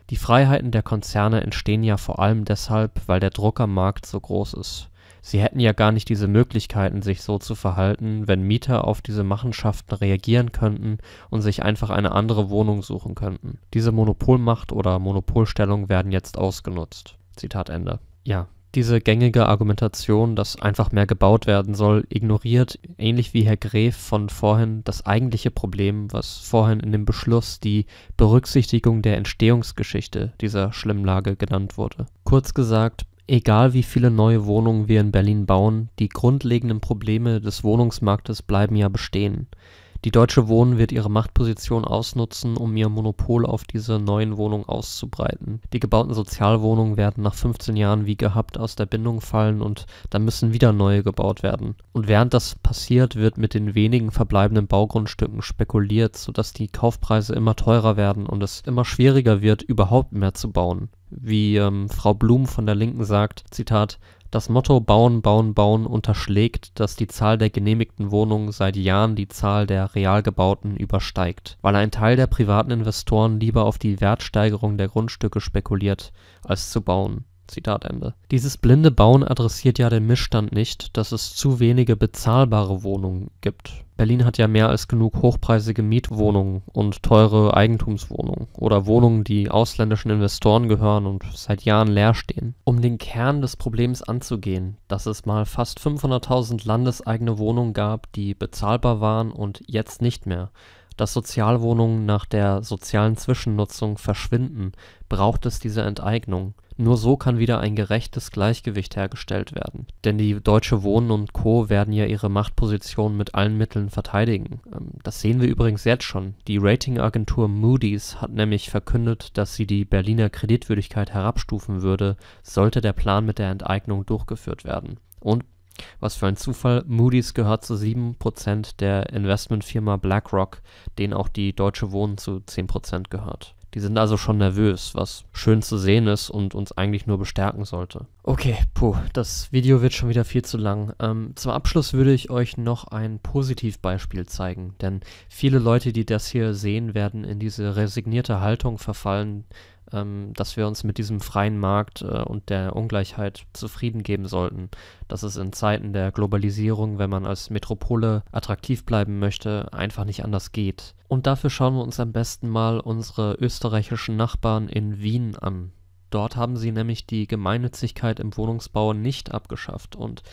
A: die Freiheiten der Konzerne entstehen ja vor allem deshalb, weil der Druck am Markt so groß ist. Sie hätten ja gar nicht diese Möglichkeiten, sich so zu verhalten, wenn Mieter auf diese Machenschaften reagieren könnten und sich einfach eine andere Wohnung suchen könnten. Diese Monopolmacht oder Monopolstellung werden jetzt ausgenutzt. Zitat Ende. Ja, diese gängige Argumentation, dass einfach mehr gebaut werden soll, ignoriert, ähnlich wie Herr Gref von vorhin, das eigentliche Problem, was vorhin in dem Beschluss die Berücksichtigung der Entstehungsgeschichte dieser Schlimmlage genannt wurde. Kurz gesagt, Egal wie viele neue Wohnungen wir in Berlin bauen, die grundlegenden Probleme des Wohnungsmarktes bleiben ja bestehen die Deutsche Wohnen wird ihre Machtposition ausnutzen, um ihr Monopol auf diese neuen Wohnungen auszubreiten. Die gebauten Sozialwohnungen werden nach 15 Jahren wie gehabt aus der Bindung fallen und dann müssen wieder neue gebaut werden. Und während das passiert, wird mit den wenigen verbleibenden Baugrundstücken spekuliert, sodass die Kaufpreise immer teurer werden und es immer schwieriger wird, überhaupt mehr zu bauen. Wie ähm, Frau Blum von der Linken sagt, Zitat, das Motto Bauen, Bauen, Bauen unterschlägt, dass die Zahl der genehmigten Wohnungen seit Jahren die Zahl der real gebauten übersteigt, weil ein Teil der privaten Investoren lieber auf die Wertsteigerung der Grundstücke spekuliert, als zu bauen. Zitat Ende. Dieses blinde Bauen adressiert ja den Missstand nicht, dass es zu wenige bezahlbare Wohnungen gibt Berlin hat ja mehr als genug hochpreisige Mietwohnungen und teure Eigentumswohnungen oder Wohnungen, die ausländischen Investoren gehören und seit Jahren leer stehen. Um den Kern des Problems anzugehen, dass es mal fast 500.000 landeseigene Wohnungen gab, die bezahlbar waren und jetzt nicht mehr, dass Sozialwohnungen nach der sozialen Zwischennutzung verschwinden, braucht es diese Enteignung. Nur so kann wieder ein gerechtes Gleichgewicht hergestellt werden. Denn die Deutsche Wohnen und Co. werden ja ihre Machtposition mit allen Mitteln verteidigen. Ähm, das sehen wir übrigens jetzt schon. Die Ratingagentur Moody's hat nämlich verkündet, dass sie die Berliner Kreditwürdigkeit herabstufen würde, sollte der Plan mit der Enteignung durchgeführt werden. Und was für ein Zufall, Moody's gehört zu 7% der Investmentfirma BlackRock, denen auch die Deutsche Wohnen zu 10% gehört. Die sind also schon nervös, was schön zu sehen ist und uns eigentlich nur bestärken sollte. Okay, puh, das Video wird schon wieder viel zu lang. Ähm, zum Abschluss würde ich euch noch ein Positivbeispiel zeigen, denn viele Leute, die das hier sehen, werden in diese resignierte Haltung verfallen, ähm, dass wir uns mit diesem freien Markt äh, und der Ungleichheit zufrieden geben sollten, dass es in Zeiten der Globalisierung, wenn man als Metropole attraktiv bleiben möchte, einfach nicht anders geht. Und dafür schauen wir uns am besten mal unsere österreichischen Nachbarn in Wien an. Dort haben sie nämlich die Gemeinnützigkeit im Wohnungsbau nicht abgeschafft und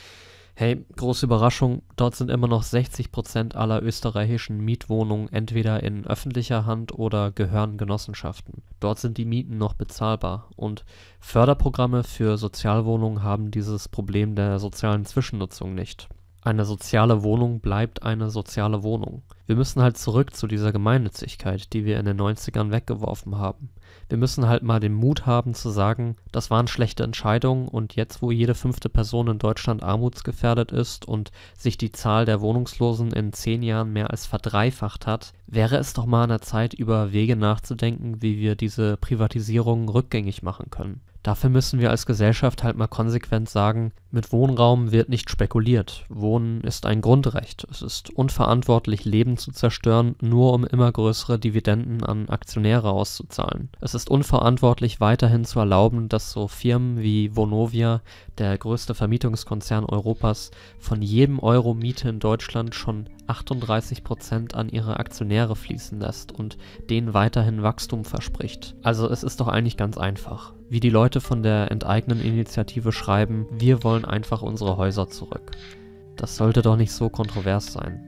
A: Hey, große Überraschung, dort sind immer noch 60 aller österreichischen Mietwohnungen entweder in öffentlicher Hand oder gehören Genossenschaften. Dort sind die Mieten noch bezahlbar und Förderprogramme für Sozialwohnungen haben dieses Problem der sozialen Zwischennutzung nicht. Eine soziale Wohnung bleibt eine soziale Wohnung. Wir müssen halt zurück zu dieser Gemeinnützigkeit, die wir in den 90ern weggeworfen haben wir müssen halt mal den Mut haben zu sagen, das waren schlechte Entscheidungen und jetzt, wo jede fünfte Person in Deutschland armutsgefährdet ist und sich die Zahl der Wohnungslosen in zehn Jahren mehr als verdreifacht hat, wäre es doch mal an der Zeit, über Wege nachzudenken, wie wir diese Privatisierung rückgängig machen können. Dafür müssen wir als Gesellschaft halt mal konsequent sagen, mit Wohnraum wird nicht spekuliert. Wohnen ist ein Grundrecht. Es ist unverantwortlich, Leben zu zerstören, nur um immer größere Dividenden an Aktionäre auszuzahlen. Es ist unverantwortlich, weiterhin zu erlauben, dass so Firmen wie Vonovia, der größte Vermietungskonzern Europas, von jedem Euro Miete in Deutschland schon 38% an ihre Aktionäre fließen lässt und denen weiterhin Wachstum verspricht. Also es ist doch eigentlich ganz einfach wie die Leute von der Enteignen-Initiative schreiben, wir wollen einfach unsere Häuser zurück. Das sollte doch nicht so kontrovers sein.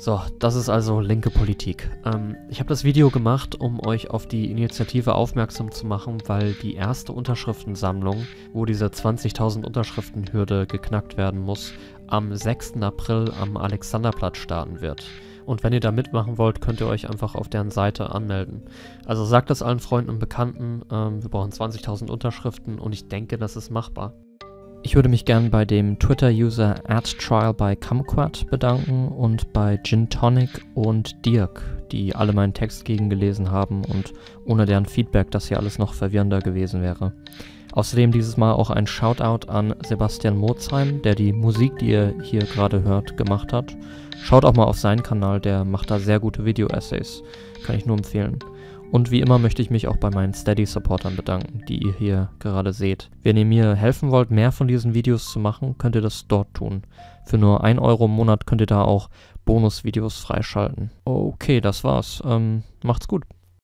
A: So, das ist also linke Politik. Ähm, ich habe das Video gemacht, um euch auf die Initiative aufmerksam zu machen, weil die erste Unterschriftensammlung, wo diese 20.000 Unterschriftenhürde geknackt werden muss, am 6. April am Alexanderplatz starten wird. Und wenn ihr da mitmachen wollt, könnt ihr euch einfach auf deren Seite anmelden. Also sagt das allen Freunden und Bekannten. Ähm, wir brauchen 20.000 Unterschriften und ich denke, das ist machbar. Ich würde mich gern bei dem Twitter-User @trial_by_kumquat bedanken und bei Gintonic und Dirk, die alle meinen Text gegengelesen haben und ohne deren Feedback das hier alles noch verwirrender gewesen wäre. Außerdem dieses Mal auch ein Shoutout an Sebastian Mozheim, der die Musik, die ihr hier gerade hört, gemacht hat. Schaut auch mal auf seinen Kanal, der macht da sehr gute Video-Essays. Kann ich nur empfehlen. Und wie immer möchte ich mich auch bei meinen Steady-Supportern bedanken, die ihr hier gerade seht. Wenn ihr mir helfen wollt, mehr von diesen Videos zu machen, könnt ihr das dort tun. Für nur 1 Euro im Monat könnt ihr da auch Bonus-Videos freischalten. Okay, das war's. Ähm, macht's gut.